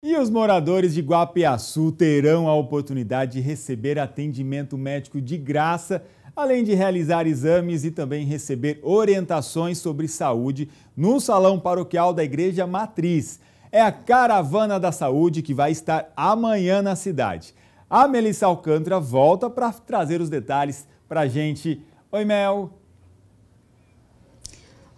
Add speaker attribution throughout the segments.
Speaker 1: E os moradores de Guapiaçu terão a oportunidade de receber atendimento médico de graça, além de realizar exames e também receber orientações sobre saúde no salão paroquial da Igreja Matriz. É a Caravana da Saúde que vai estar amanhã na cidade. A Melissa Alcântara volta para trazer os detalhes para a gente. Oi, Mel!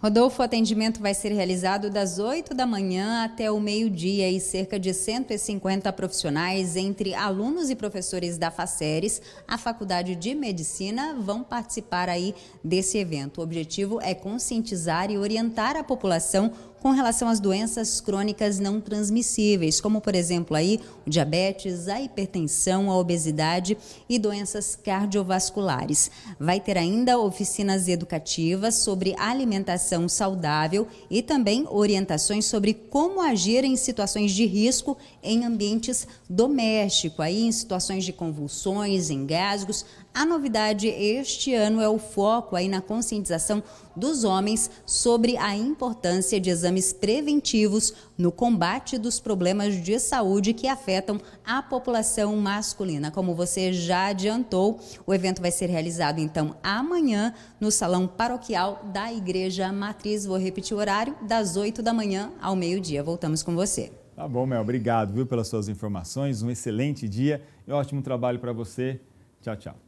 Speaker 2: Rodolfo, o atendimento vai ser realizado das 8 da manhã até o meio-dia e cerca de 150 profissionais, entre alunos e professores da Faceres, a Faculdade de Medicina, vão participar aí desse evento. O objetivo é conscientizar e orientar a população com relação às doenças crônicas não transmissíveis, como por exemplo aí o diabetes, a hipertensão, a obesidade e doenças cardiovasculares. Vai ter ainda oficinas educativas sobre alimentação saudável e também orientações sobre como agir em situações de risco em ambientes domésticos, aí em situações de convulsões, engasgos, a novidade este ano é o foco aí na conscientização dos homens sobre a importância de exames preventivos no combate dos problemas de saúde que afetam a população masculina. Como você já adiantou, o evento vai ser realizado então amanhã no salão paroquial da Igreja Matriz. Vou repetir o horário, das 8 da manhã ao meio-dia.
Speaker 1: Voltamos com você. Tá bom, Mel. Obrigado, viu, pelas suas informações. Um excelente dia e ótimo trabalho para você. Tchau, tchau.